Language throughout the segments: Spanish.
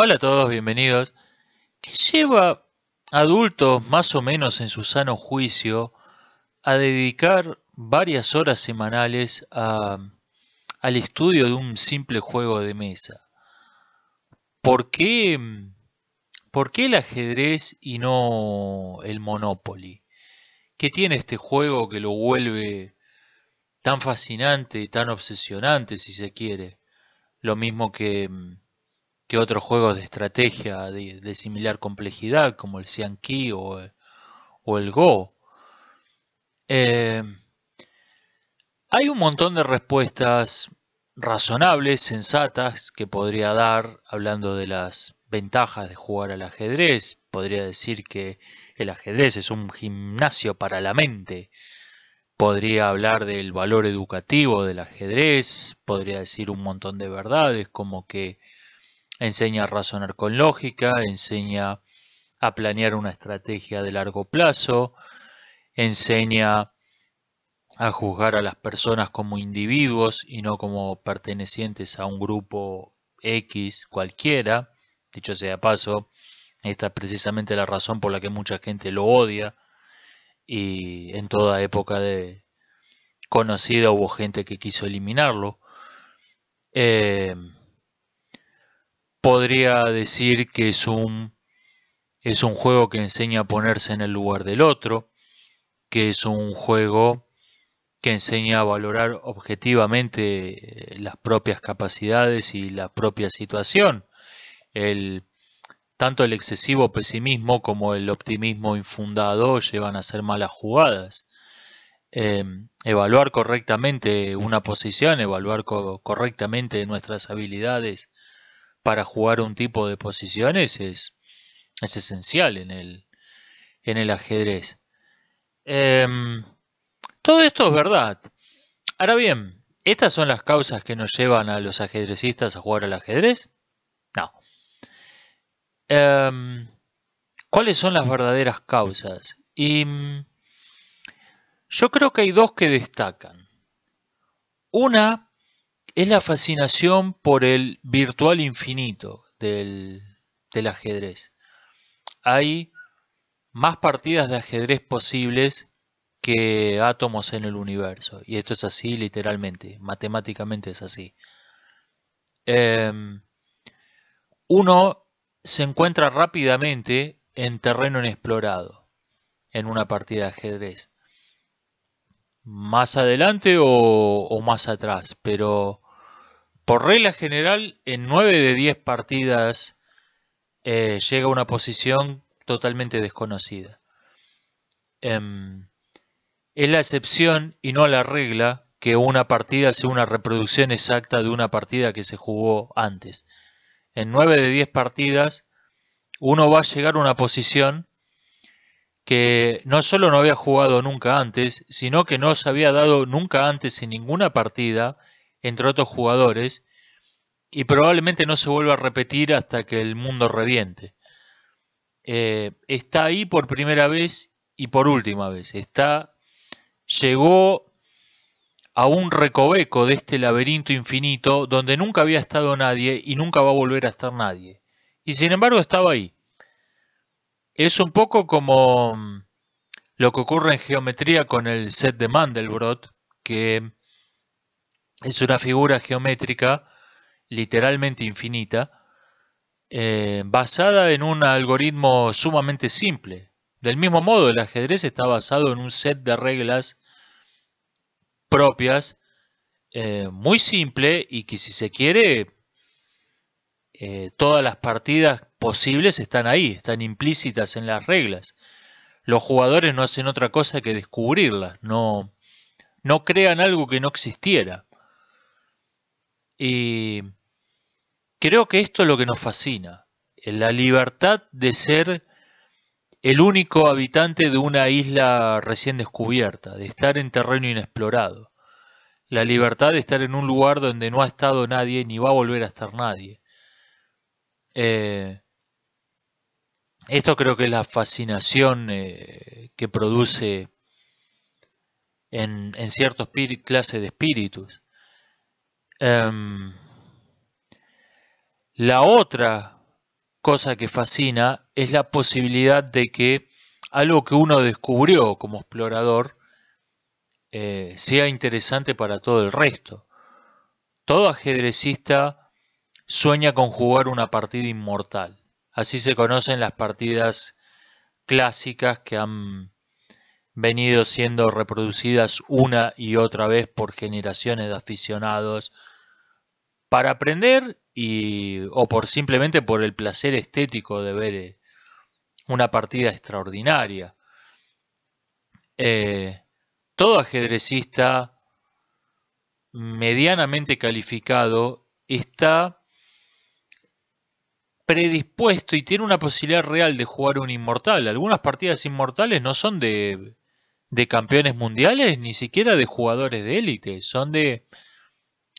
Hola a todos, bienvenidos. ¿Qué lleva adultos más o menos en su sano juicio a dedicar varias horas semanales a, al estudio de un simple juego de mesa? ¿Por qué, ¿Por qué el ajedrez y no el Monopoly? ¿Qué tiene este juego que lo vuelve tan fascinante, y tan obsesionante si se quiere? Lo mismo que que otros juegos de estrategia de, similar complejidad, como el xiangqi o, o el Go. Eh, hay un montón de respuestas razonables, sensatas, que podría dar hablando de las ventajas de jugar al ajedrez. Podría decir que el ajedrez es un gimnasio para la mente. Podría hablar del valor educativo del ajedrez, podría decir un montón de verdades como que enseña a razonar con lógica, enseña a planear una estrategia de largo plazo, enseña a juzgar a las personas como individuos y no como pertenecientes a un grupo X cualquiera. Dicho sea paso, esta es precisamente la razón por la que mucha gente lo odia y en toda época de conocida hubo gente que quiso eliminarlo. Eh, podría decir que es un, es un juego que enseña a ponerse en el lugar del otro, que es un juego que enseña a valorar objetivamente eh, las propias capacidades y la propia situación. El, tanto el excesivo pesimismo como el optimismo infundado llevan a ser malas jugadas. Em, evaluar correctamente una posición, evaluar correctamente nuestras habilidades para jugar un tipo de posiciones es, es esencial en el, en el ajedrez. Em, todo esto es verdad. Ahora bien, ¿estas son las causas que nos llevan a los ajedrecistas a jugar al ajedrez? No. Em, ¿Cuáles son las verdaderas causas? Y mm, yo creo que hay dos que destacan. Una es la fascinación por el virtual infinito del, ajedrez. Hay más partidas de ajedrez posibles que átomos en el universo. Y esto es así literalmente, matemáticamente es así. Em, uno se encuentra rápidamente en terreno inexplorado en una partida de ajedrez. Más adelante o, o más atrás, pero por regla general, en 9 de 10 partidas eh, llega a una posición totalmente desconocida. Em, es la excepción y no la regla que una partida sea una reproducción exacta de una partida que se jugó antes. En 9 de 10 partidas uno va a llegar a una posición que no solo no había jugado nunca antes, sino que no se había dado nunca antes en ninguna partida entre otros jugadores, y probablemente no se vuelva a repetir hasta que el mundo reviente. Eh, está ahí por primera vez y por última vez. Está, llegó a un recoveco de este laberinto infinito donde nunca había estado nadie y nunca va a volver a estar nadie. Y sin embargo estaba ahí. Es un poco como mm, lo que ocurre en geometría con el set de Mandelbrot, que es una figura geométrica literalmente infinita, eh, basada en un algoritmo sumamente simple. Del mismo modo, el ajedrez está basado en un set de reglas propias, eh, muy simple y que si se quiere, eh, todas las partidas posibles están ahí, están implícitas en las reglas. Los jugadores no hacen otra cosa que descubrirlas, no crean algo que no existiera. Y creo que esto es lo que nos fascina, eh, la libertad de ser el único habitante de una isla recién descubierta, de estar en terreno inexplorado, la libertad de estar en un lugar donde no ha estado nadie ni va a volver a estar nadie. Eh, esto creo que es la fascinación eh, que produce en, en ciertos clase de espíritus. Em, la otra cosa que fascina es la posibilidad de que algo que uno descubrió como explorador eh, sea interesante para todo el resto. Todo ajedrecista sueña con jugar una partida inmortal. Así se conocen las partidas clásicas que han venido siendo reproducidas una y otra vez por generaciones de aficionados para aprender y, o por simplemente por el placer estético de ver eh, una partida extraordinaria. Eh, todo ajedrecista medianamente calificado está predispuesto y tiene una posibilidad real de jugar un inmortal. Algunas partidas inmortales no son de campeones mundiales, ni siquiera de jugadores de élite, son de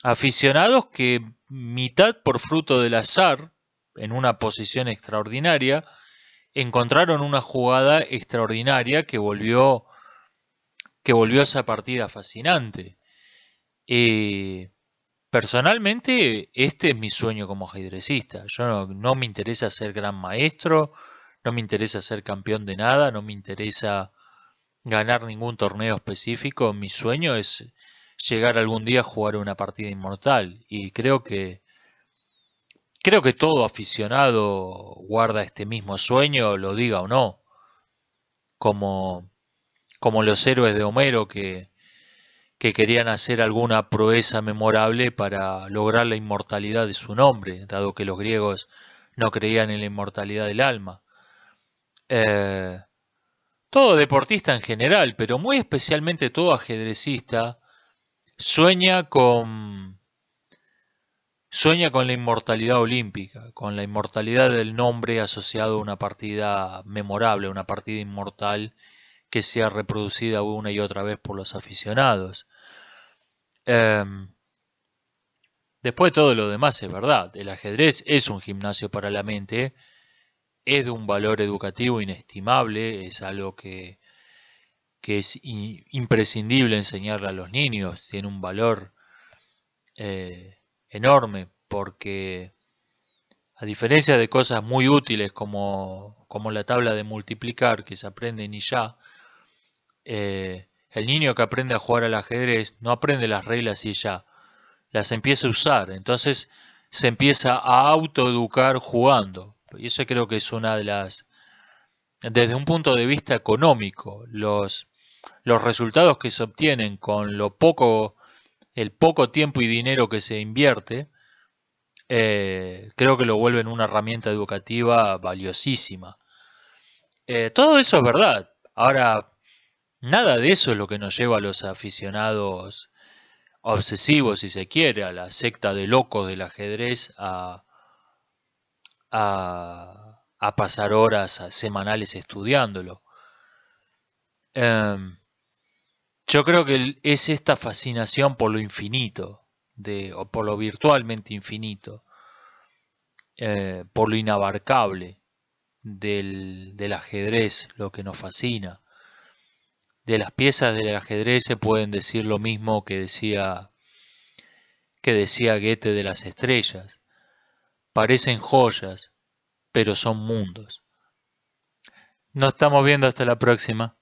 Aficionados que mitad por fruto del azar, en una posición extraordinaria, encontraron una jugada extraordinaria que volvió, que volvió a esa partida fascinante. Eh, personalmente, este es mi sueño como ajedrecista. Yo no, me interesa ser gran maestro, no me interesa ser campeón de nada, no me interesa ganar ningún torneo específico. Mi sueño es llegar algún día a jugar una partida inmortal. Y creo que creo que todo aficionado guarda este mismo sueño, lo diga o no. Como, como los héroes de Homero que, que querían hacer alguna proeza memorable para lograr la inmortalidad de su nombre, dado que los griegos no creían en la inmortalidad del alma. Eh, todo deportista en general, pero muy especialmente todo ajedrecista, Sueña con, sueña con la inmortalidad olímpica, con la inmortalidad del nombre asociado a una partida memorable, una partida inmortal que sea reproducida una y otra vez por los aficionados. Em, después todo lo demás es verdad, el ajedrez es un gimnasio para la mente, es de un valor educativo inestimable, es algo que que es imprescindible enseñarle a los niños, tiene un valor eh, enorme porque a diferencia de cosas muy útiles como, como, la tabla de multiplicar que se aprende en ya, eh, el niño que aprende a jugar al ajedrez no aprende las reglas y ya, las empieza a usar, entonces se empieza a autoeducar jugando. Y eso creo que es una de las desde un punto de vista económico, los, los resultados que se obtienen con lo poco, el poco tiempo y dinero que se invierte, eh, creo que lo vuelven una herramienta educativa valiosísima. Eh, todo eso es verdad. Ahora, nada de eso es lo que nos lleva a los aficionados obsesivos, si se quiere, a la secta de locos del ajedrez, a, a a pasar horas semanales estudiándolo. Em, yo creo que es esta fascinación por lo infinito, de, o por lo virtualmente infinito, eh, por lo inabarcable del, del ajedrez, lo que nos fascina. De las piezas del ajedrez se pueden decir lo mismo que decía, que decía Goethe de las estrellas. Parecen joyas, pero son mundos. Nos estamos viendo hasta la próxima.